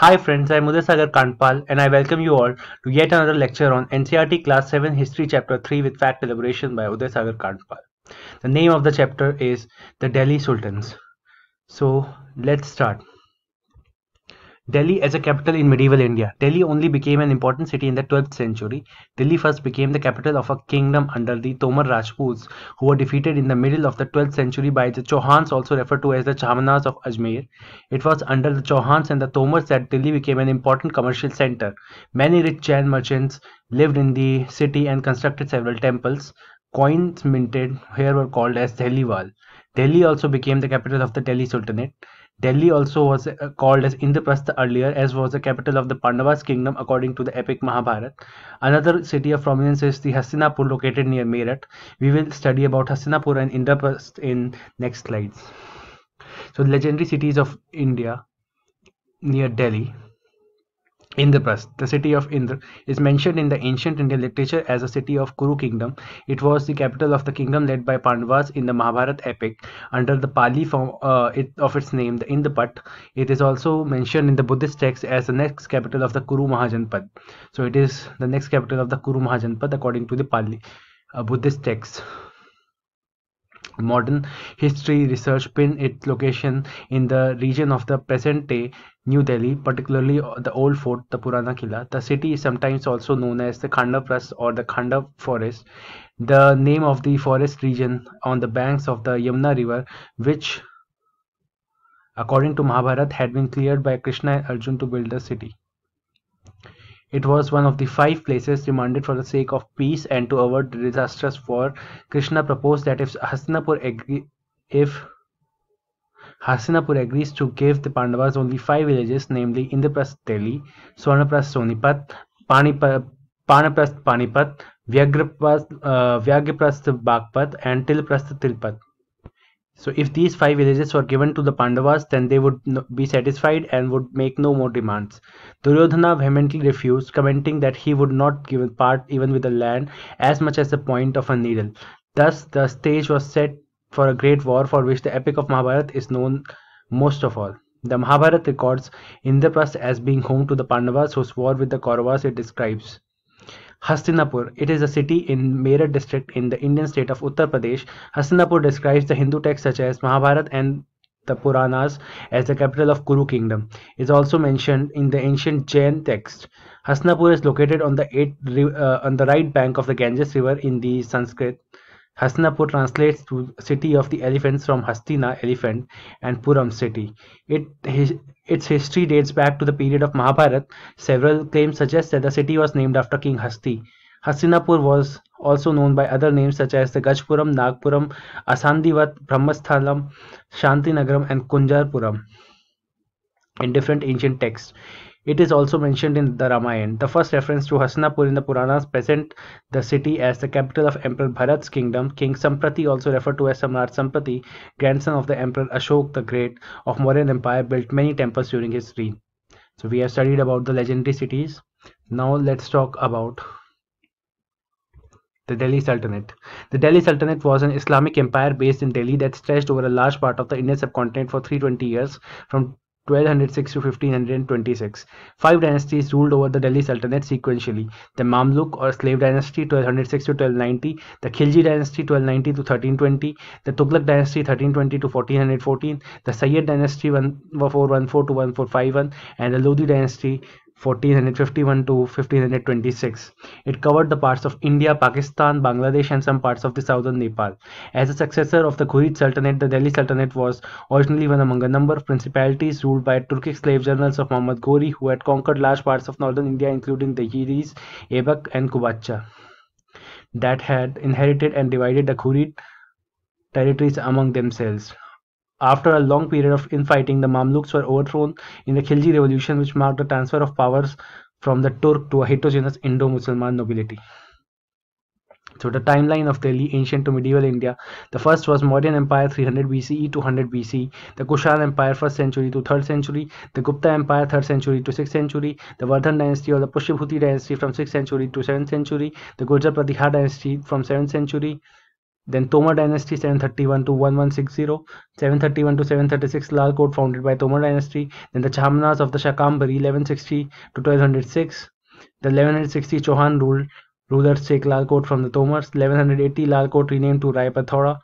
Hi friends, I'm Sagar Kanpal and I welcome you all to yet another lecture on NCRT Class 7 History Chapter 3 with Fact Elaboration by Sagar Kanpal. The name of the chapter is The Delhi Sultans. So let's start. Delhi as a capital in medieval India. Delhi only became an important city in the 12th century. Delhi first became the capital of a kingdom under the Tomar Rajputs who were defeated in the middle of the 12th century by the Chauhans also referred to as the Chamanas of Ajmer. It was under the Chauhans and the Tomars that Delhi became an important commercial center. Many rich Jain merchants lived in the city and constructed several temples. Coins minted here were called as Delhiwal. Delhi also became the capital of the Delhi Sultanate. Delhi also was uh, called as Indraprastha earlier, as was the capital of the Pandavas kingdom according to the epic Mahabharata. Another city of prominence is the Hastinapur located near Meerut. We will study about Hastinapur and Indraprastha in next slides. So legendary cities of India near Delhi. Indraprastha, the city of Indra, is mentioned in the ancient Indian literature as a city of Kuru kingdom. It was the capital of the kingdom led by Pandavas in the Mahabharata epic. Under the Pali form uh, it, of its name, the Indrapat, it is also mentioned in the Buddhist text as the next capital of the Kuru Mahajanpad. So it is the next capital of the Kuru Mahajanpad according to the Pali uh, Buddhist text modern history research pin its location in the region of the present day New Delhi, particularly uh, the old fort, the Purana Killa. The city is sometimes also known as the Khandapras or the Khandap forest, the name of the forest region on the banks of the Yamuna river, which, according to Mahabharata, had been cleared by Krishna and Arjun to build the city. It was one of the five places demanded for the sake of peace and to avert disastrous war. Krishna proposed that if Hastinapur if Hastinapur agrees to give the Pandavas only five villages, namely Indraprastha Delhi, Swarnaprastha Sonipat, Panaprastha Panipat, Vyagraprastha uh, Bhagpat, and Tilprastha Tilpat. So if these five villages were given to the Pandavas, then they would be satisfied and would make no more demands. Duryodhana vehemently refused, commenting that he would not give part even with the land as much as the point of a needle. Thus the stage was set for a great war for which the epic of Mahabharata is known most of all. The Mahabharata records Indraprastha as being home to the Pandavas who swore with the Kauravas it describes. Hastinapur. It is a city in Meerut district in the Indian state of Uttar Pradesh. Hastinapur describes the Hindu texts such as Mahabharata and the Puranas as the capital of Kuru kingdom. It is also mentioned in the ancient Jain text. Hastinapur is located on the, eight, uh, on the right bank of the Ganges river in the Sanskrit Hasinapur translates to city of the elephants from Hastina elephant and Puram city. It, his, its history dates back to the period of Mahabharat. Several claims suggest that the city was named after King Hasti. Hastinapur was also known by other names such as the Gajpuram, Nagpuram, Asandivat, Brahmasthalam, Nagaram, and Kunjarpuram in different ancient texts. It is also mentioned in the Ramayana. The first reference to Hastinapur in the Puranas present the city as the capital of Emperor Bharat's kingdom. King Samprati, also referred to as Samrat Samprati, grandson of the Emperor Ashok the Great of Mauryan Empire, built many temples during his reign. So we have studied about the legendary cities. Now let's talk about the Delhi Sultanate. The Delhi Sultanate was an Islamic empire based in Delhi that stretched over a large part of the Indian subcontinent for 320 years from 1206 to 1526. Five dynasties ruled over the Delhi Sultanate sequentially. The Mamluk or slave dynasty 1206 to 1290, the Khilji dynasty 1290 to 1320, the Tughlaq dynasty 1320 to 1414, the Sayyid dynasty 1414 to 1451 and the Lodi dynasty 1451 to 1526. It covered the parts of India, Pakistan, Bangladesh and some parts of the southern Nepal. As a successor of the Ghurid Sultanate, the Delhi Sultanate was originally one among a number of principalities ruled by Turkic slave generals of Muhammad Ghori who had conquered large parts of northern India including the Yiris, Ebak and Kubacha that had inherited and divided the Ghurid territories among themselves. After a long period of infighting, the Mamluks were overthrown in the Khilji Revolution, which marked the transfer of powers from the Turk to a heterogeneous Indo-Muslim nobility. So the timeline of Delhi, ancient to medieval India. The first was Mauryan Empire 300 BCE to 100 BCE, the Kushan Empire 1st century to 3rd century, the Gupta Empire 3rd century to 6th century, the Vardhan dynasty or the Pushibhuti dynasty from 6th century to 7th century, the Gurjar Pratihar dynasty from 7th century then Tomar dynasty 731 to 1160, 731 to 736 Lal court founded by Tomar dynasty. Then the Chamanas of the Shakambari 1160 to 1206. The 1160 Chauhan ruled rulers take Lal court from the Tomars. 1180 Lal court renamed to Rai Pathora.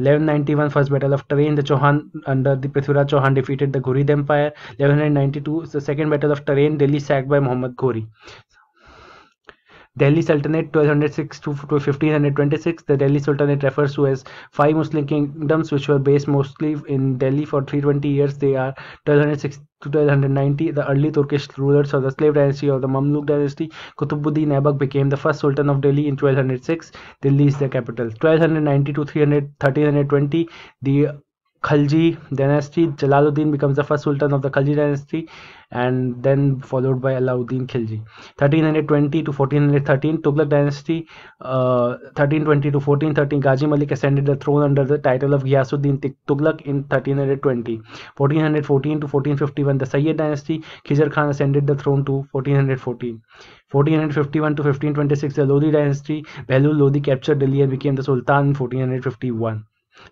1191 first battle of Terrain the Chauhan under the Prithviraj Chauhan defeated the Ghurid empire 1192 the second battle of Terrain Delhi sacked by Muhammad Ghori Delhi Sultanate 1206 to 1526. The Delhi Sultanate refers to as five Muslim kingdoms which were based mostly in Delhi for 320 years. They are 1206 to 1290. The early Turkish rulers of the slave dynasty or the Mamluk dynasty, Kutubuddin Aibak became the first Sultan of Delhi in 1206. Delhi is the capital. 1290 to 300, 1320, the Khalji dynasty, Jalaluddin becomes the first sultan of the Khalji dynasty and then followed by Alauddin Khilji. 1320 to 1413 Tughlaq dynasty, uh, 1320 to 1413 Ghazi Malik ascended the throne under the title of Ghiyasuddin Tughlaq in 1320. 1414 to 1451 the Sayyid dynasty, Khizr Khan ascended the throne to 1414. 1451 to 1526 the Lodi dynasty, Behlul Lodi captured Delhi and became the Sultan in 1451.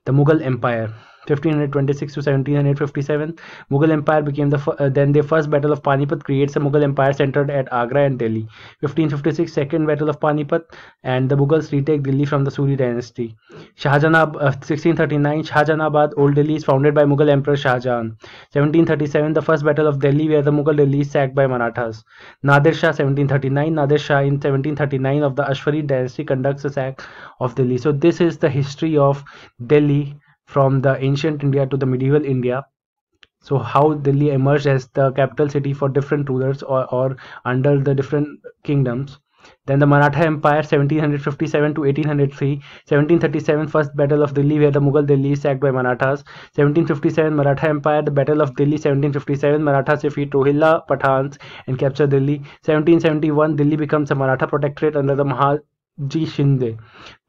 The Mughal Empire 1526 to 1757 mughal empire became the uh, then the first battle of panipat creates a mughal empire centered at agra and delhi 1556 second battle of panipat and the mughals retake delhi from the suri dynasty shahjahanabad uh, 1639 shahjahanabad old delhi is founded by mughal emperor Jahan. 1737 the first battle of delhi where the mughal delhi is sacked by marathas nadir shah 1739 nadir shah in 1739 of the ashwari dynasty conducts a sack of delhi so this is the history of delhi from the ancient India to the medieval India. So how Delhi emerged as the capital city for different rulers or, or under the different kingdoms. Then the Maratha Empire 1757 to 1803, 1737 First Battle of Delhi where the Mughal Delhi is sacked by Marathas, 1757 Maratha Empire, the Battle of Delhi 1757 Marathas defeat Rohilla Pathans and capture Delhi, 1771 Delhi becomes a Maratha protectorate under the Maha ji Shinde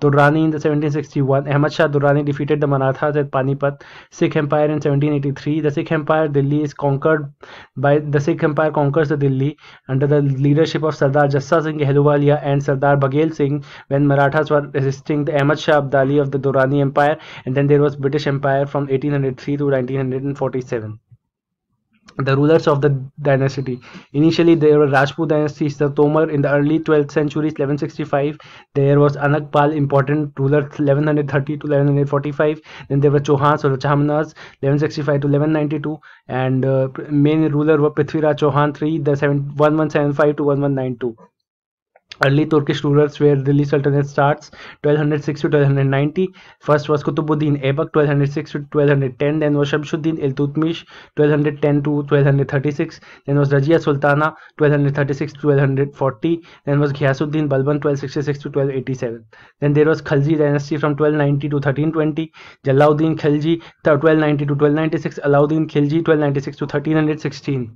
Durrani in the 1761 sixty Ahmad Shah Durrani defeated the Maratha at Panipat Sikh empire in 1783 the Sikh empire Delhi is conquered by the Sikh empire conquers the Delhi under the leadership of Sardar Jassa Singh Ahluwalia and Sardar Baghel Singh when Maratha were resisting the Ahmad Shah Abdali of the Durrani empire and then there was British empire from eighteen hundred three to nineteen hundred and forty seven the rulers of the dynasty. Initially, there were Rajput dynasty, the Tomar in the early 12th century, 1165. There was Anakpal, important ruler, 1130 to 1145. Then there were Chauhans or chamanas 1165 to 1192. And uh, main ruler were Prithviraj Chauhan III, the 7, 1175 to 1192 early Turkish rulers where the least starts 1206 to 1290 first was Qutbuddin Ebak 1206 to 1210 then was Shamsuddin Iltutmish 1210 to 1236 then was Rajia Sultana 1236 to 1240 then was Ghiyasuddin Balban 1266 to 1287 then there was Khalji dynasty from 1290 to 1320 Jalauddin Khalji 1290 to 1296 Alauddin Khilji 1296 to 1316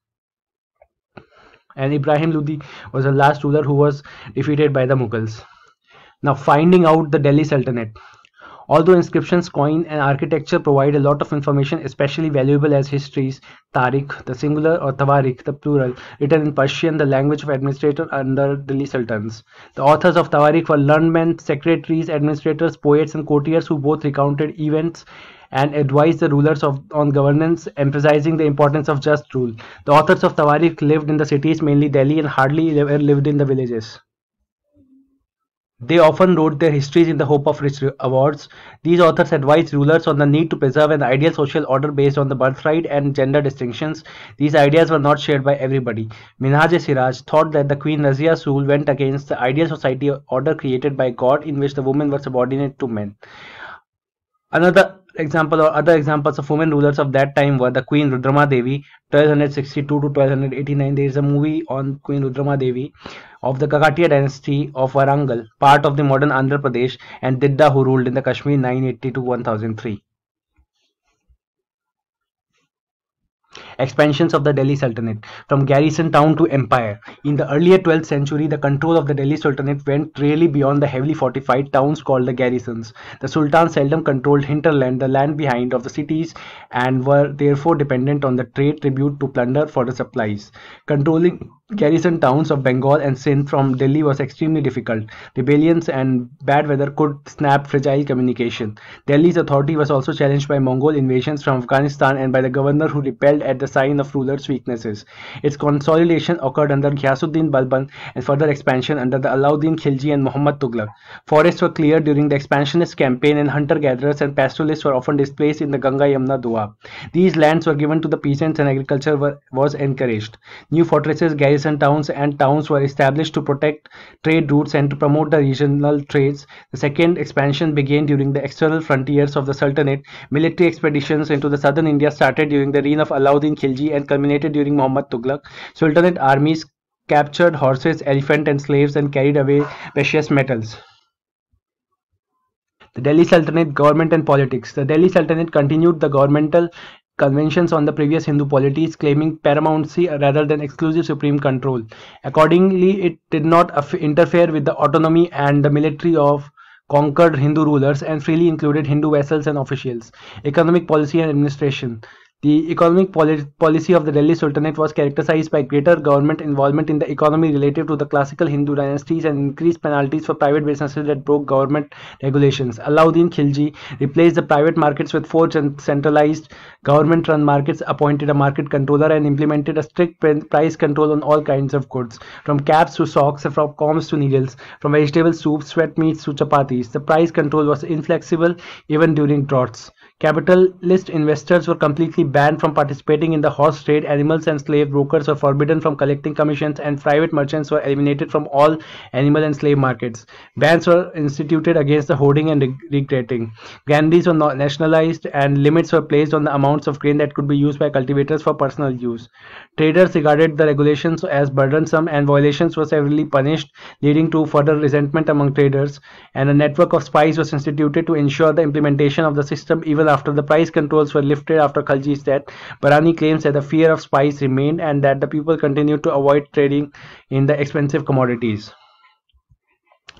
and Ibrahim Lodi was the last ruler who was defeated by the Mughals. Now finding out the Delhi Sultanate. Although inscriptions, coin and architecture provide a lot of information especially valuable as histories, Tariq, the singular or Tawarik, the plural, written in Persian, the language of administrator under Delhi Sultans. The authors of Tawarik were learned men, secretaries, administrators, poets and courtiers who both recounted events and advised the rulers of, on governance, emphasizing the importance of just rule. The authors of Tawarikh lived in the cities, mainly Delhi, and hardly ever lived in the villages. They often wrote their histories in the hope of rich awards. These authors advised rulers on the need to preserve an ideal social order based on the birthright and gender distinctions. These ideas were not shared by everybody. Minhaj Siraj thought that the Queen Razia's rule went against the ideal society order created by God in which the women were subordinate to men. Another example or other examples of women rulers of that time were the queen rudrama devi 1262 to 1289 there is a movie on queen rudrama devi of the kakatiya dynasty of warangal part of the modern andhra pradesh and didda who ruled in the kashmir 980 to 1003 expansions of the Delhi Sultanate from garrison town to empire. In the earlier 12th century, the control of the Delhi Sultanate went really beyond the heavily fortified towns called the garrisons. The Sultan seldom controlled hinterland, the land behind of the cities, and were therefore dependent on the trade tribute to plunder for the supplies. Controlling garrison towns of Bengal and Sindh from Delhi was extremely difficult. Rebellions and bad weather could snap fragile communication. Delhi's authority was also challenged by Mongol invasions from Afghanistan and by the governor who rebelled at the sign of ruler's weaknesses. Its consolidation occurred under Ghiyasuddin Balban and further expansion under the Alauddin Khilji and Muhammad Tughlaq. Forests were cleared during the expansionist campaign and hunter-gatherers and pastoralists were often displaced in the Ganga Yamuna Doab. These lands were given to the peasants and agriculture were, was encouraged. New fortresses, garrisons Adjacent towns and towns were established to protect trade routes and to promote the regional trades. The second expansion began during the external frontiers of the Sultanate. Military expeditions into the southern India started during the reign of Alauddin Khilji and culminated during Muhammad Tughlaq. Sultanate armies captured horses, elephants, and slaves and carried away precious metals. The Delhi Sultanate government and politics. The Delhi Sultanate continued the governmental conventions on the previous Hindu polities claiming paramountcy rather than exclusive supreme control. Accordingly, it did not interfere with the autonomy and the military of conquered Hindu rulers and freely included Hindu vassals and officials. Economic policy and administration. The economic policy of the Delhi Sultanate was characterized by greater government involvement in the economy relative to the classical Hindu dynasties and increased penalties for private businesses that broke government regulations. Alauddin Khilji replaced the private markets with four centralized government run markets, appointed a market controller, and implemented a strict price control on all kinds of goods, from caps to socks, from combs to needles, from vegetable soups, sweat meats to chapatis. The price control was inflexible even during droughts. Capitalist investors were completely banned from participating in the horse trade, animals and slave brokers were forbidden from collecting commissions, and private merchants were eliminated from all animal and slave markets. Bans were instituted against the hoarding and regretting. Gandhis were nationalized, and limits were placed on the amounts of grain that could be used by cultivators for personal use. Traders regarded the regulations as burdensome, and violations were severely punished, leading to further resentment among traders, and a network of spies was instituted to ensure the implementation of the system even after the price controls were lifted after Khalji's death, Barani claims that the fear of spies remained and that the people continued to avoid trading in the expensive commodities.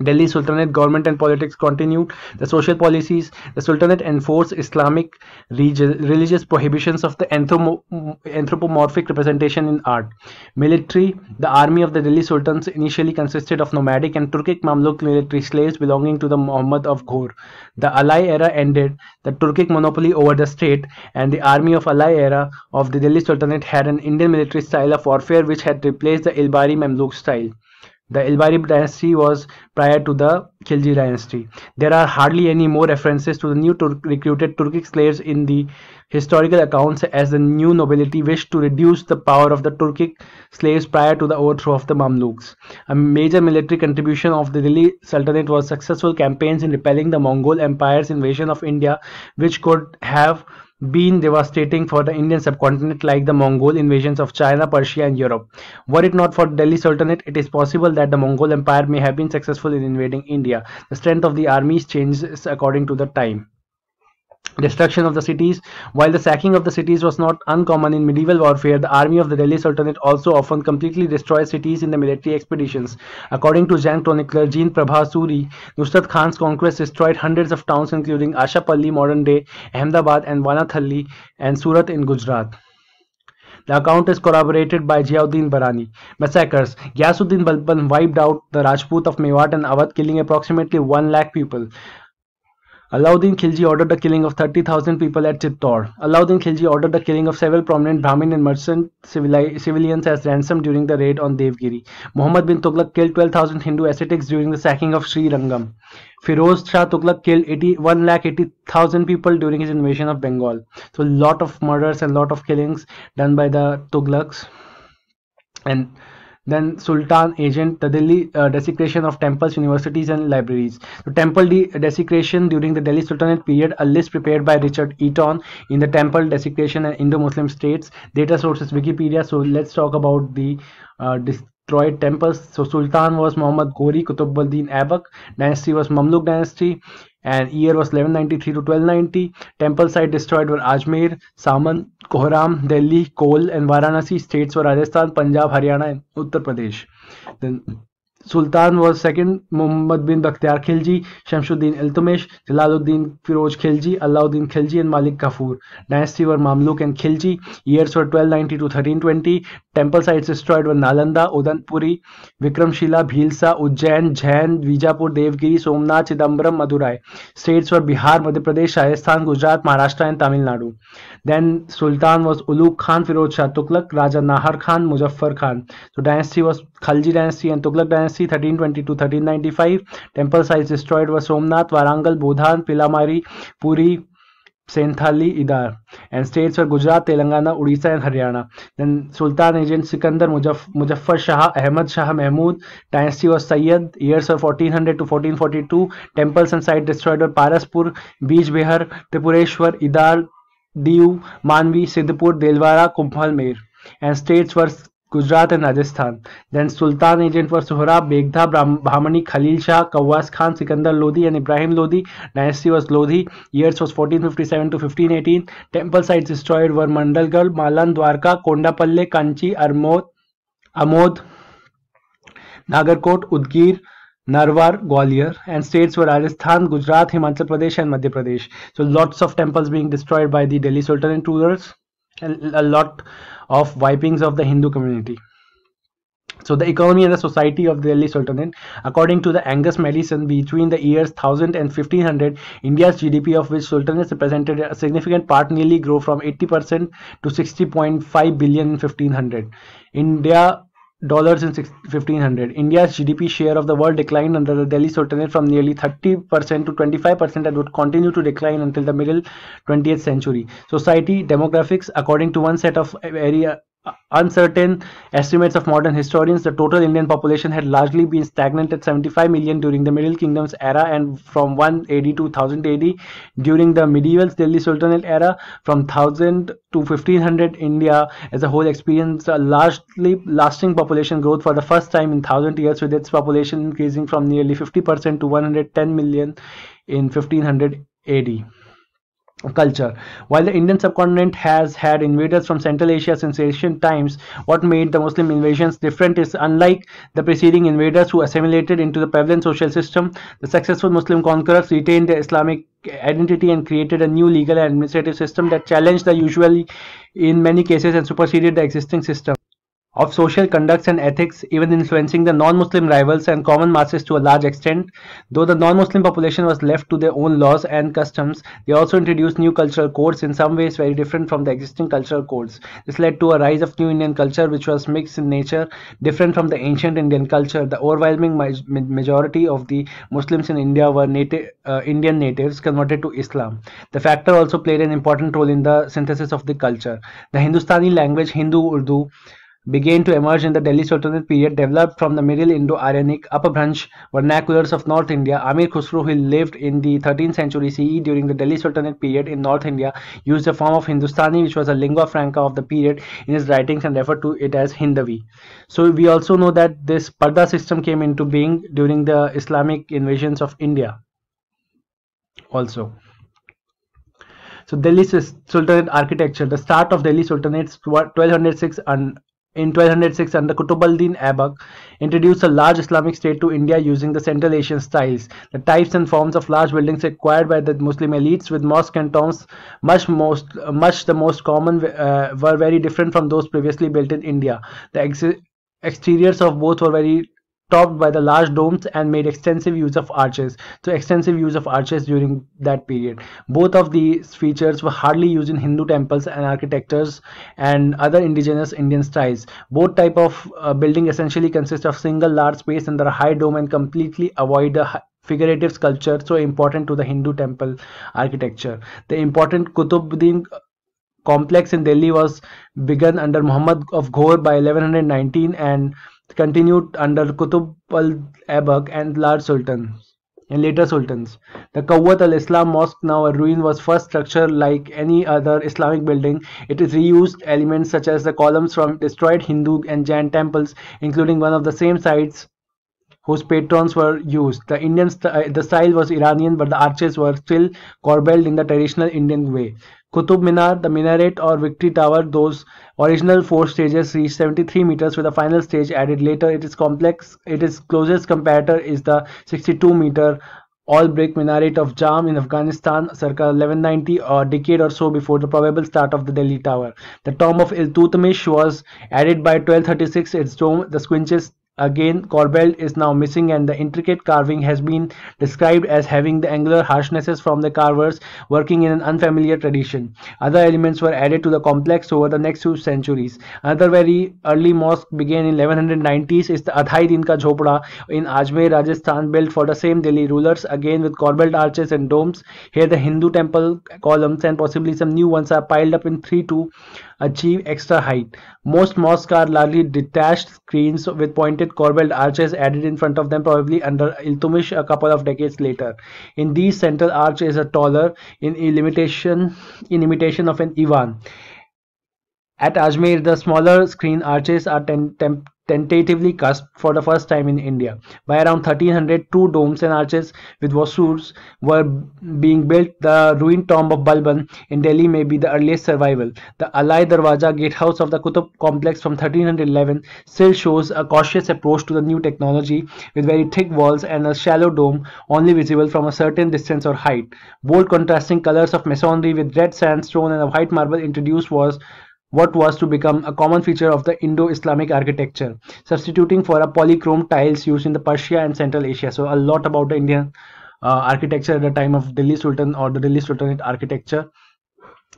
Delhi Sultanate government and politics continued. The social policies, the Sultanate enforced Islamic religious prohibitions of the anthropomorphic representation in art. Military, the army of the Delhi Sultans initially consisted of nomadic and Turkic Mamluk military slaves belonging to the Muhammad of Ghor. The Alai era ended, the Turkic monopoly over the state, and the army of Alai era of the Delhi Sultanate had an Indian military style of warfare which had replaced the Ilbari Mamluk style. The Ilbari dynasty was prior to the Khilji dynasty. There are hardly any more references to the new Tur recruited Turkic slaves in the historical accounts as the new nobility wished to reduce the power of the Turkic slaves prior to the overthrow of the Mamluks. A major military contribution of the Delhi Sultanate was successful campaigns in repelling the Mongol Empire's invasion of India which could have been devastating for the Indian subcontinent like the Mongol invasions of China, Persia and Europe. Were it not for Delhi Sultanate, it is possible that the Mongol Empire may have been successful in invading India. The strength of the armies changes according to the time destruction of the cities while the sacking of the cities was not uncommon in medieval warfare the army of the delhi sultanate also often completely destroyed cities in the military expeditions according to jan chronicler jean prabha suri nusrat khan's conquest destroyed hundreds of towns including ashapalli modern day ahmedabad and vanathalli and surat in gujarat the account is corroborated by Ziauddin Barani. Massacres Gyasuddin Balban wiped out the Rajput of Mewat and Awadh, killing approximately 1 lakh people. Alauddin Khilji ordered the killing of 30,000 people at Chittor. Alauddin Khilji ordered the killing of several prominent Brahmin and merchant civili civilians as ransom during the raid on Devgiri. Muhammad bin Tughlaq killed 12,000 Hindu ascetics during the sacking of Sri Rangam. Firoz Shah Tughlaq killed eighty thousand people during his invasion of Bengal. So, lot of murders and lot of killings done by the Tughlaqs. And then Sultan agent the Delhi uh, desecration of temples universities and libraries the temple de desecration during the Delhi Sultanate period a list prepared by Richard Eaton in the temple desecration and Indo-Muslim states data sources Wikipedia so let's talk about the uh, destroyed temples so Sultan was Muhammad Ghori Din Aibak dynasty was Mamluk dynasty and year was 1193 to 1290. Temple site destroyed were Ajmer, Saman, Kohram, Delhi, Kol and Varanasi. States were Rajasthan, Punjab, Haryana and Uttar Pradesh. Then sultan were second Mohammad bin Bakhtiyar Khilji Shamsuddin Altamash Jalaluddin Firoz Khilji Alauddin Khilji and Malik Kafur dynasty were Mamluk and Khilji years were 1290 to 1320 temple sites destroyed were Nalanda Udanpuri Vikramshila Bhilsa Ujjain Jain Bijapur Devagiri Somnath Chidambaram Madurai states were Bihar Madhya Pradesh Rajasthan Gujarat Maharashtra and Tamil Nadu then sultan was Uluk Khan Firoz Shah Tughlaq Raja Nahar Khan Muzaffar Khan तो dynasty was Khalji dynasty and Tughlaq dynasty thirteen twenty two thirteen ninety five temple साइज destroyed were Somnath Warangal Bodhan Pilamari Puri Senthali Idar and states for Gujarat Telangana Odisha and Haryana then sultan agent Sikandar Muzaffar Shah Ahmad Shah Mahmud dynasty of Sayyid years of fourteen hundred to fourteen forty two temples and site destroyed Paraspur Bij Bihar Tripureshwar Idar Diu Manvi Siddhpur Delwara Kumbhalmer and states were Gujarat and Rajasthan then sultan agent were Suhra Begada Brahmani Khalil Shah Khawas Khan Sikandar Lodi and Ibrahim Lodi dynasty were Lodi years were fourteen fifty seven to fifteen eighteen temple site destroyed were Mandalgarh Malan Dwarka Kondapalle Kanchi Armod Amod Nagarkot Udgir Narwar, Gwalior and states were Rajasthan, Gujarat, Himachal Pradesh and Madhya Pradesh. So lots of temples being destroyed by the Delhi Sultanate rulers and a lot of wipings of the Hindu community. So the economy and the society of the Delhi Sultanate, according to the Angus Madison, between the years 1000 and 1500, India's GDP of which Sultanates represented a significant part nearly grew from 80% to 60.5 billion in 1500. India dollars in 1500. India's GDP share of the world declined under the Delhi Sultanate from nearly 30% to 25% and would continue to decline until the middle 20th century. Society demographics, according to one set of area uncertain estimates of modern historians, the total Indian population had largely been stagnant at 75 million during the Middle Kingdom's era and from 1 AD to 1000 AD. During the medieval Delhi Sultanate era, from 1000 to 1500, India as a whole experienced a largely lasting population growth for the first time in 1000 years, with its population increasing from nearly 50% to 110 million in 1500 AD culture while the indian subcontinent has had invaders from central asia since ancient times what made the muslim invasions different is unlike the preceding invaders who assimilated into the prevalent social system the successful muslim conquerors retained their islamic identity and created a new legal and administrative system that challenged the usually in many cases and superseded the existing system of social conducts and ethics, even influencing the non-Muslim rivals and common masses to a large extent. Though the non-Muslim population was left to their own laws and customs, they also introduced new cultural codes in some ways very different from the existing cultural codes. This led to a rise of new Indian culture which was mixed in nature, different from the ancient Indian culture. The overwhelming majority of the Muslims in India were native, uh, Indian natives converted to Islam. The factor also played an important role in the synthesis of the culture. The Hindustani language, Hindu Urdu, began to emerge in the Delhi Sultanate period, developed from the Middle Indo-Aryanic branch vernaculars of North India. Amir Khusru, who lived in the 13th century CE during the Delhi Sultanate period in North India, used a form of Hindustani, which was a lingua franca of the period, in his writings and referred to it as Hindavi. So we also know that this Parda system came into being during the Islamic invasions of India. Also. So Delhi Sultanate architecture. The start of Delhi Sultanate's 1206 and in 1206, under Qutb al-Din Aibak introduced a large Islamic state to India using the Central Asian styles, the types and forms of large buildings acquired by the Muslim elites with mosques and tombs much most much the most common uh, were very different from those previously built in India. The ex exteriors of both were very topped by the large domes and made extensive use of arches so extensive use of arches during that period both of these features were hardly used in hindu temples and architectures and other indigenous indian styles both type of uh, building essentially consist of single large space under a high dome and completely avoid the figurative sculpture so important to the hindu temple architecture the important kutubuddin uh, complex in delhi was begun under muhammad of ghor by 1119 and continued under Qutb al abak and large sultans and later sultans. The Qawwat al-Islam Mosque, now a ruin, was first structure like any other Islamic building. It is reused elements such as the columns from destroyed Hindu and Jain temples, including one of the same sites whose patrons were used. The Indian st the style was Iranian, but the arches were still corbelled in the traditional Indian way. Qutub Minar, the Minaret or Victory Tower, those original four stages reach 73 meters with a final stage added later. It is complex. It is closest comparator is the 62 meter all brick minaret of Jam in Afghanistan circa 1190 a decade or so before the probable start of the Delhi Tower. The tomb of Iltutmish was added by 1236 its dome the squinches Again, corbel is now missing and the intricate carving has been described as having the angular harshnesses from the carvers working in an unfamiliar tradition. Other elements were added to the complex over the next few centuries. Another very early mosque began in 1190s is the Adhai Din Ka in Ajmer, Rajasthan built for the same Delhi rulers again with corbelled arches and domes. Here the Hindu temple columns and possibly some new ones are piled up in 3 to achieve extra height. Most mosques are largely detached screens with pointed corbelled arches added in front of them, probably under Iltumish a couple of decades later. In these, central arch is a taller in imitation, in imitation of an Ivan. At Ajmer, the smaller screen arches are ten, ten, tentatively cast for the first time in India. By around 1300, two domes and arches with wasurs were being built. The ruined tomb of Balban in Delhi may be the earliest survival. The Alai Darwaja gatehouse of the Qutub complex from 1311 still shows a cautious approach to the new technology with very thick walls and a shallow dome only visible from a certain distance or height. Bold contrasting colors of masonry with red sandstone and white marble introduced was what was to become a common feature of the Indo-Islamic architecture, substituting for a polychrome tiles used in the Persia and Central Asia. So a lot about the Indian uh, architecture at the time of Delhi Sultan or the Delhi Sultanate architecture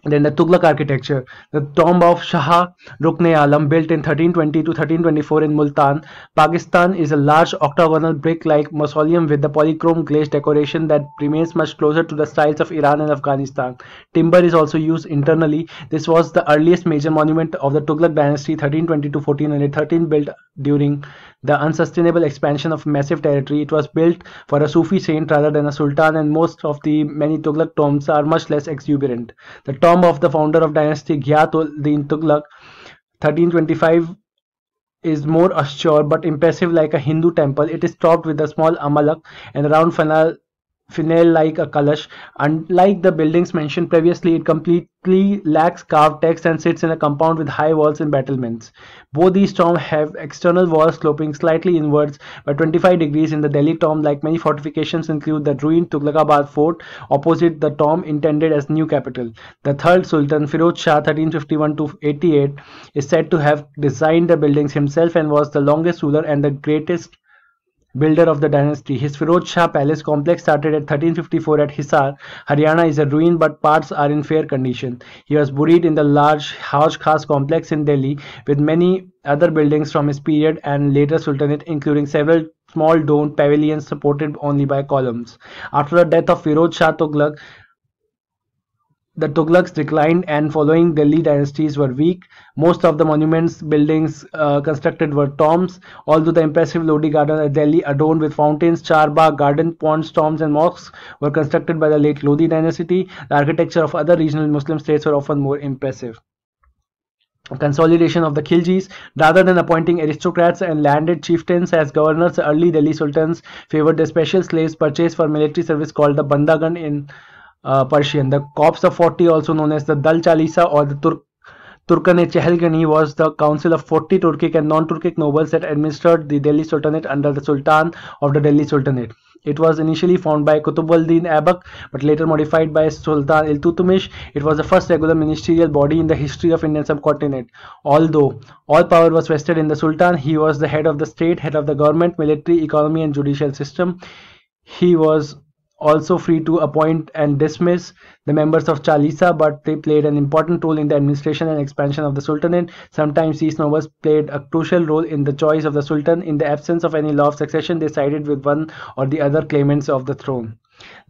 then the Tughlaq architecture, the tomb of Shah Rukne Alam built in 1320 to 1324 in Multan, Pakistan is a large octagonal brick-like mausoleum with the polychrome glazed decoration that remains much closer to the styles of Iran and Afghanistan. Timber is also used internally. This was the earliest major monument of the Tughlaq dynasty 1320 to 1413 built during the unsustainable expansion of massive territory. It was built for a Sufi saint rather than a sultan, and most of the many Tughlaq tombs are much less exuberant. The tomb of the founder of dynasty din Tughlaq, 1325 is more austere but impressive like a Hindu temple. It is topped with a small amalak and a round funnel finial like a kalash. Unlike the buildings mentioned previously, it completely lacks carved text and sits in a compound with high walls and battlements. Both these tombs have external walls sloping slightly inwards by 25 degrees in the Delhi tomb. Like many fortifications, include the ruined Tughlaqabad fort opposite the tomb intended as new capital. The third Sultan Firoz Shah (1351-88) is said to have designed the buildings himself and was the longest ruler and the greatest builder of the dynasty. His Firod Shah palace complex started at 1354 at Hisar. Haryana is a ruin but parts are in fair condition. He was buried in the large Haj Khas complex in Delhi with many other buildings from his period and later sultanate including several small domed pavilions supported only by columns. After the death of Firod Shah Tughlaq, the Tughlaqs declined and following Delhi dynasties were weak. Most of the monuments buildings uh, constructed were tombs, although the impressive Lodi Garden at Delhi adorned with fountains, charba, garden, ponds, tombs and mosques were constructed by the late Lodi dynasty. The architecture of other regional Muslim states were often more impressive consolidation of the Khiljis rather than appointing aristocrats and landed chieftains as governors early Delhi sultans favored the special slaves purchased for military service called the Bandagan in Persian. The Corps of 40, also known as the Dal Chalisa or the Turk Turkane Chehelgani, was the council of 40 Turkic and non-Turkic nobles that administered the Delhi Sultanate under the Sultan of the Delhi Sultanate. It was initially formed by Din Aibak but later modified by Sultan Iltutmish. It was the first regular ministerial body in the history of Indian subcontinent. Although all power was vested in the Sultan, he was the head of the state, head of the government, military, economy and judicial system. He was also free to appoint and dismiss the members of Chalisa, but they played an important role in the administration and expansion of the Sultanate. Sometimes these nobles played a crucial role in the choice of the Sultan. In the absence of any law of succession, they sided with one or the other claimants of the throne.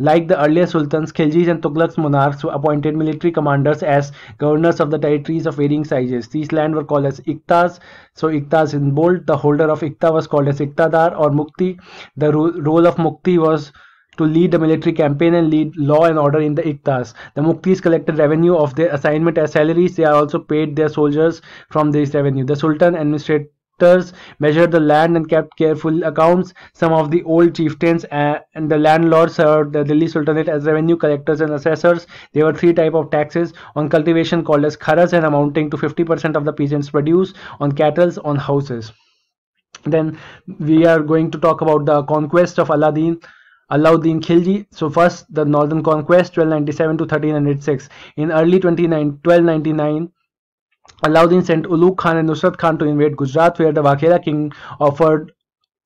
Like the earlier sultans, Khiljis and Tughlaq's monarchs who appointed military commanders as governors of the territories of varying sizes. These lands were called as Iktas. So Iktas in bold, the holder of Ikta was called as Iktadar or Mukti. The role of Mukti was to lead the military campaign and lead law and order in the Iktas. The Muktis collected revenue of their assignment as salaries. They are also paid their soldiers from this revenue. The Sultan administrators measured the land and kept careful accounts. Some of the old chieftains and the landlords served the Delhi Sultanate as revenue collectors and assessors. There were three types of taxes on cultivation called as kharas and amounting to 50% of the peasants' produce, on cattle, on houses. Then we are going to talk about the conquest of Aladdin. Alauddin Khilji. So first the northern conquest 1297 to 1306. In early 1299 Alauddin sent Ulugh Khan and Nusrat Khan to invade Gujarat where the Wakhera king offered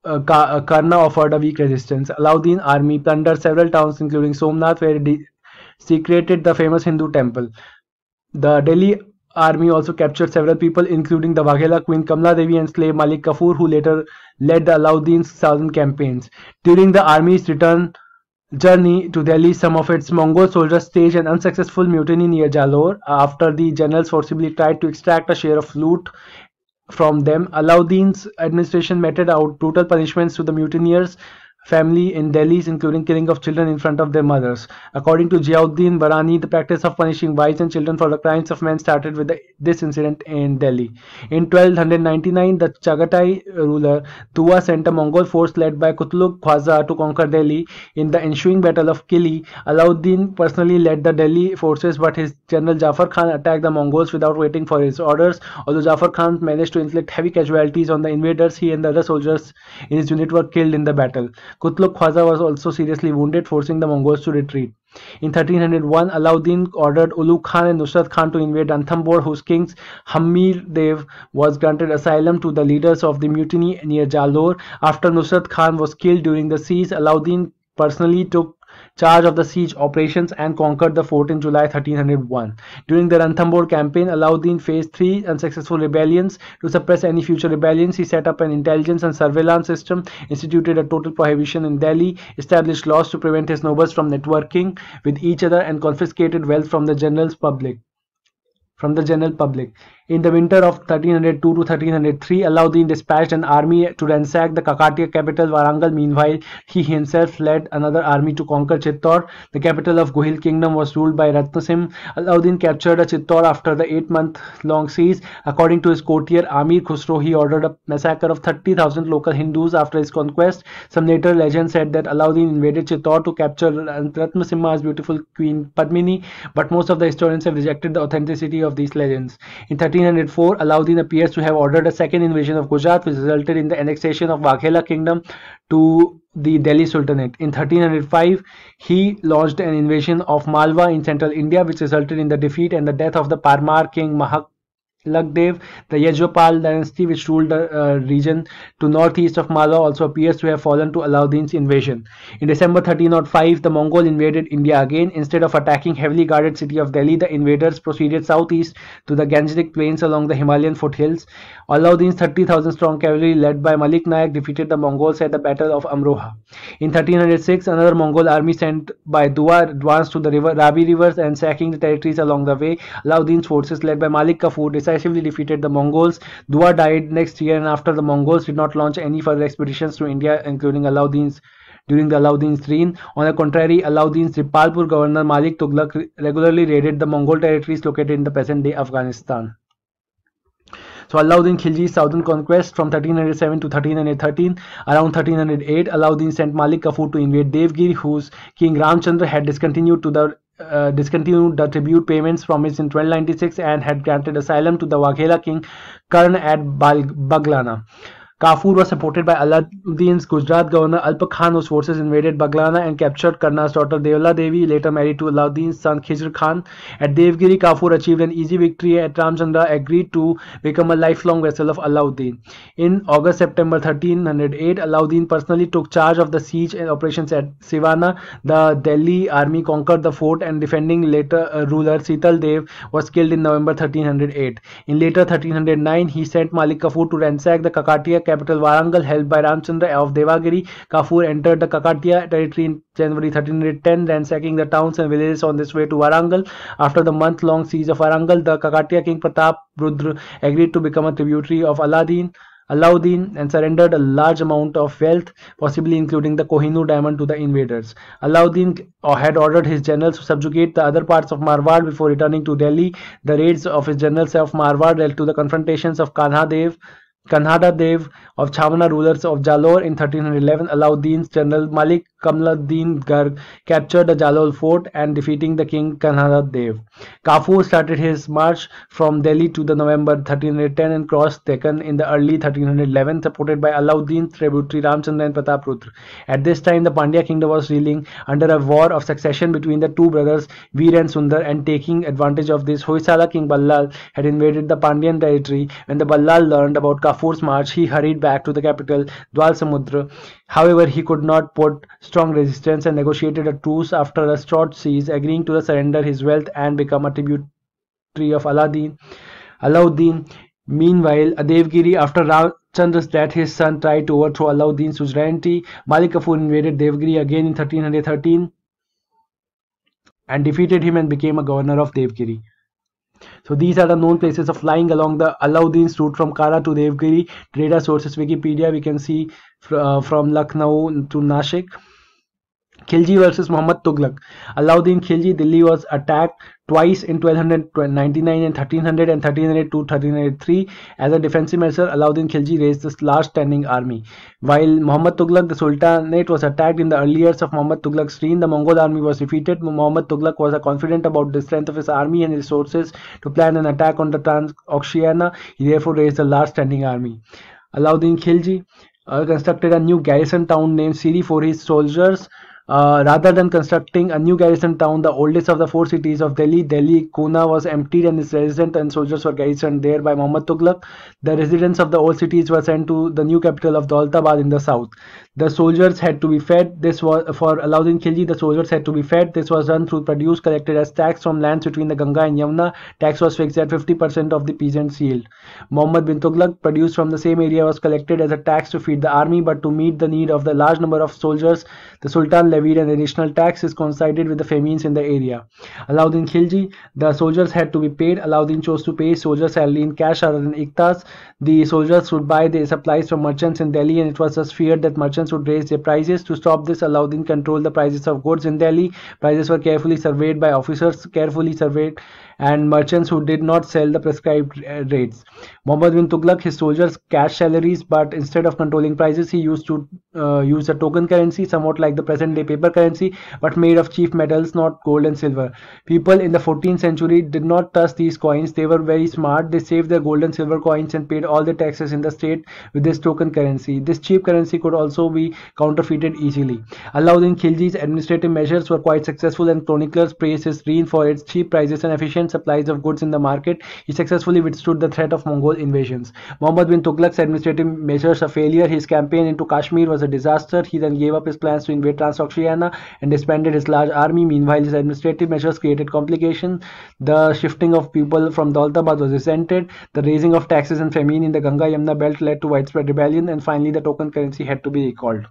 uh, uh, Karna offered a weak resistance. Alauddin army plundered several towns including Somnath where he secreted the famous Hindu temple. The Delhi army also captured several people including the Waghela queen Kamla Devi and slave Malik Kafur who later led the Alauddin's southern campaigns. During the army's return journey to Delhi, some of its Mongol soldiers staged an unsuccessful mutiny near Jalore after the generals forcibly tried to extract a share of loot from them. Alauddin's administration meted out brutal punishments to the mutineers family in Delhi's, including killing of children in front of their mothers. According to Jiauddin Barani, the practice of punishing wives and children for the crimes of men started with the, this incident in Delhi. In 1299, the Chagatai ruler Tuwa sent a Mongol force led by Kutluk Khwaja to conquer Delhi. In the ensuing battle of Kili, Alauddin personally led the Delhi forces, but his general Jafar Khan attacked the Mongols without waiting for his orders. Although Jafar Khan managed to inflict heavy casualties on the invaders, he and the other soldiers in his unit were killed in the battle. Kutluk Khwaja was also seriously wounded, forcing the Mongols to retreat. In 1301, Alauddin ordered Ulu Khan and Nusrat Khan to invade Ranthambore, whose king Hamir Dev was granted asylum to the leaders of the mutiny near Jalore. After Nusrat Khan was killed during the siege, Alauddin personally took charge of the siege operations and conquered the fort in July 1301. During the Ranthambore campaign, Alauddin faced three unsuccessful rebellions. To suppress any future rebellions, he set up an intelligence and surveillance system, instituted a total prohibition in Delhi, established laws to prevent his nobles from networking with each other and confiscated wealth from the general public. From the general public. In the winter of 1302 to 1303, Alauddin dispatched an army to ransack the Kakatiya capital Warangal. Meanwhile, he himself led another army to conquer Chittor. The capital of Gohil kingdom was ruled by Ratnasim. Alauddin captured Chittor after the eight-month-long siege. According to his courtier Amir Khusro, he ordered a massacre of 30,000 local Hindus after his conquest. Some later legend said that Alauddin invaded Chittor to capture Ratnasimha's beautiful queen Padmini, but most of the historians have rejected the authenticity of these legends. In 13 1304, Alauddin appears to have ordered a second invasion of Gujarat, which resulted in the annexation of Waghela kingdom to the Delhi Sultanate. In 1305, he launched an invasion of Malwa in central India, which resulted in the defeat and the death of the Parmar king Mahak Lakdev. The Yajopal dynasty, which ruled the uh, region to northeast of Malwa, also appears to have fallen to Alauddin's invasion. In December 1305, the Mongol invaded India again. Instead of attacking heavily guarded city of Delhi, the invaders proceeded southeast to the Gangetic plains along the Himalayan foothills. Alauddin's 30,000 strong cavalry led by Malik Nayak defeated the Mongols at the Battle of Amroha. In 1306, another Mongol army sent by Dua advanced to the river Rabi rivers and sacking the territories along the way. Alauddin's forces led by Malik Kafur decided decisively defeated the Mongols. Dua died next year and after the Mongols did not launch any further expeditions to India including Alauddin's during the Alauddin's reign. On the contrary, Alauddin's Ripalpur governor Malik Tughlaq regularly raided the Mongol territories located in the present-day Afghanistan. So Alauddin Khilji's southern conquest from 1307 to 1313. Around 1308, Alauddin sent Malik Kafur to invade Devgiri, whose king Ramchandra had discontinued to the uh, discontinued the tribute payments promised in 1296 and had granted asylum to the Waghela king Karn at Bal- Baglana. Kafur was supported by Aladdin's Gujarat governor Alp Khan, whose forces invaded Baglana and captured Karna's daughter Devla Devi, later married to Aladdin's son Khizr Khan. At Devgiri, Kafur achieved an easy victory and Ramchandra agreed to become a lifelong vassal of Alauddin. In August September 1308, Alauddin personally took charge of the siege and operations at Sivana. The Delhi army conquered the fort and defending later uh, ruler Sital Dev was killed in November 1308. In later 1309, he sent Malik Kafur to ransack the Kakatiya capital Warangal held by Ramchandra of Devagiri. Kafur entered the Kakatiya territory in January 1310, ransacking the towns and villages on this way to Warangal. After the month-long siege of Warangal, the Kakatiya king Pratap Rudra agreed to become a tributary of Aladdin. Alauddin and surrendered a large amount of wealth, possibly including the Kohinoor diamond, to the invaders. Alauddin uh, had ordered his generals to subjugate the other parts of Marwar before returning to Delhi. The raids of his generals of Marwar led to the confrontations of Kanha Dev Kannada Dev of Chamana rulers of Jalore in 1311, Alauddin's general Malik Kamladdin Garg captured the Jalal fort and defeating the king Kanhara Dev. Kafur started his march from Delhi to the November 1310 and crossed Deccan in the early 1311 supported by Alauddin, tributary Ramchandra and Pratap Rudra. At this time the Pandya kingdom was reeling under a war of succession between the two brothers Veer and Sundar and taking advantage of this Hoysala king Ballal had invaded the Pandyan territory. When the Ballal learned about Kafur's march he hurried back to the capital Dwal Samudra. However he could not put strong resistance and negotiated a truce after a short siege, agreeing to surrender his wealth and become a tributary of Aladdin. Alauddin. Meanwhile, Adevgiri, after Ramchandra's death, his son tried to overthrow Alauddin's suzerainty. Malik Kafur invaded Devgiri again in 1313 and defeated him and became a governor of Devgiri. So these are the known places of flying along the Alauddin's route from Kara to Devgiri. Data sources Wikipedia we can see fr uh, from Lucknow to Nashik. Khilji versus Muhammad Tughlaq. Alauddin Khilji, Delhi was attacked twice in 1299 and 1300 and 1302 1303 as a defensive measure Alauddin Khilji raised this last standing army while Muhammad Tughlaq the sultanate was attacked in the early years of Muhammad Tughlaq's reign the Mongol army was defeated Muhammad Tughlaq was confident about the strength of his army and resources to plan an attack on the Oxiana. he therefore raised the last standing army Alauddin Khilji uh, constructed a new garrison town named Siri for his soldiers uh, rather than constructing a new garrison town, the oldest of the four cities of Delhi, Delhi Kuna was emptied and its residents and soldiers were garrisoned there by Muhammad Tughlaq. The residents of the old cities were sent to the new capital of Daulatabad in the south the soldiers had to be fed. This was for Alauddin Khilji. The soldiers had to be fed. This was done through produce collected as tax from lands between the Ganga and Yamuna. Tax was fixed at 50% of the peasants' yield. Muhammad bin Tughlaq produce from the same area was collected as a tax to feed the army, but to meet the need of the large number of soldiers, the Sultan levied an additional tax. This coincided with the famines in the area. Alauddin Khilji. The soldiers had to be paid. Alauddin chose to pay soldiers salary in cash rather than iktas. The soldiers would buy the supplies from merchants in Delhi, and it was feared that merchants merchants would raise their prices. To stop this, Alauddin controlled the prices of goods in Delhi. Prices were carefully surveyed by officers, carefully surveyed and merchants who did not sell the prescribed uh, rates. Muhammad bin Tughlaq, his soldiers cashed salaries, but instead of controlling prices, he used to uh, use a token currency, somewhat like the present day paper currency, but made of cheap metals, not gold and silver. People in the 14th century did not trust these coins. They were very smart. They saved their gold and silver coins and paid all the taxes in the state with this token currency. This cheap currency could also be counterfeited easily. Alauddin Khilji's administrative measures were quite successful and chroniclers praise his reign for its cheap prices and efficient and supplies of goods in the market, he successfully withstood the threat of Mongol invasions. Muhammad bin Tughlaq's administrative measures a failure, his campaign into Kashmir was a disaster. He then gave up his plans to invade Transoxiana and disbanded his large army. Meanwhile, his administrative measures created complications. The shifting of people from Daltabad was resented. The raising of taxes and famine in the Ganga Yamuna belt led to widespread rebellion, and finally, the token currency had to be recalled.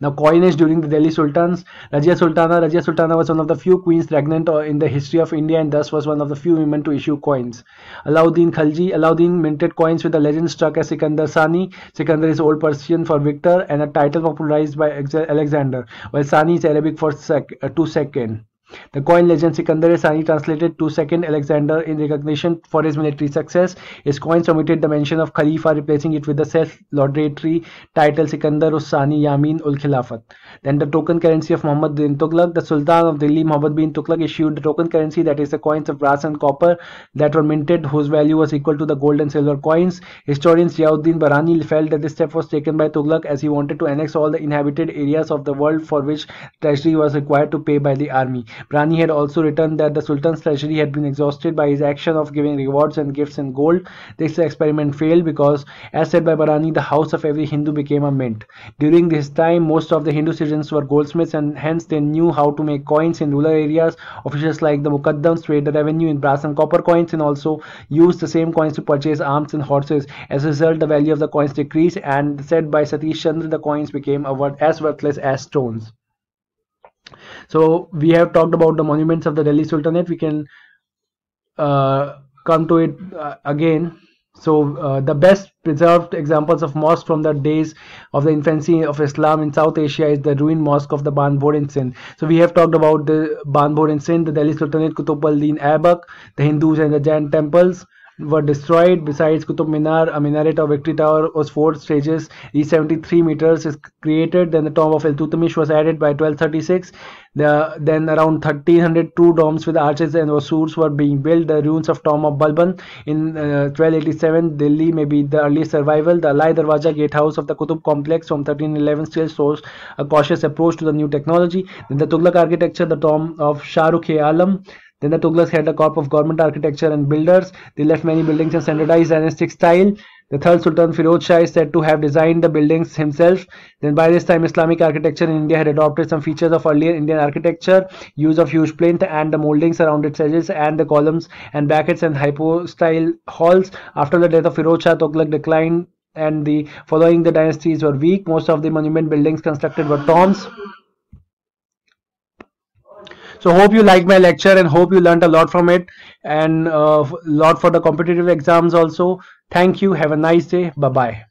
Now coinage during the Delhi Sultans, Rajya Sultana, Rajya Sultana was one of the few queens regnant uh, in the history of India and thus was one of the few women to issue coins. Alauddin Khalji, Alauddin minted coins with a legend struck as Sikandar Sani. Sikandar is old Persian for victor and a title popularized by Alexander, while Sani is Arabic for sec, uh, to second. The coin legend Sikandar Sani translated to Second Alexander in recognition for his military success. His coins omitted the mention of Khalifa, replacing it with the self-laudatory title Sikandar Sani Yamin ul Khilafat. Then the token currency of Muhammad bin Tughlaq, the Sultan of Delhi Muhammad bin Tughlaq issued the token currency that is the coins of brass and copper that were minted whose value was equal to the gold and silver coins. Historian Ziauddin Barani felt that this step was taken by Tughlaq as he wanted to annex all the inhabited areas of the world for which treasury was required to pay by the army. Brani had also written that the Sultan's treasury had been exhausted by his action of giving rewards and gifts in gold. This experiment failed because, as said by Brani, the house of every Hindu became a mint. During this time, most of the Hindu citizens were goldsmiths and hence they knew how to make coins in rural areas. Officials like the Mukaddams trade the revenue in brass and copper coins and also used the same coins to purchase arms and horses. As a result, the value of the coins decreased and said by Satish Chandra, the coins became as worthless as stones so we have talked about the monuments of the delhi sultanate we can uh, come to it uh, again so uh, the best preserved examples of mosques from the days of the infancy of Islam in South Asia is the ruined mosque of the Banbor in Sindh. So we have talked about the Banbor in Sindh, the Delhi Sultanate, Kutub al-Din Aibak, the Hindus and the Jain temples were destroyed. Besides Kutub Minar, a minaret or victory tower was four stages, e 73 meters is created. Then the tomb of El Tutmish was added by 1236. The, then around 1300 domes with arches and ossurs were being built. The ruins of tomb of Balban in uh, 1287, Delhi may be the earliest survival. The Alai Darwaja gatehouse of the Kutub complex from 1311 still shows a cautious approach to the new technology. Then the Tughlaq architecture, the tomb of Shah Rukh Alam then the Tughlaqs had a corp of government architecture and builders. They left many buildings in standardized dynastic style. The third Sultan Firoz Shah is said to have designed the buildings himself. Then by this time Islamic architecture in India had adopted some features of earlier Indian architecture, use of huge plinth and the moldings around its edges and the columns and brackets and hypostyle halls. After the death of Firoz Shah, Tughlaq declined and the following the dynasties were weak. Most of the monument buildings constructed were tombs. So hope you like my lecture and hope you learned a lot from it and a uh, lot for the competitive exams also. Thank you. Have a nice day. Bye-bye.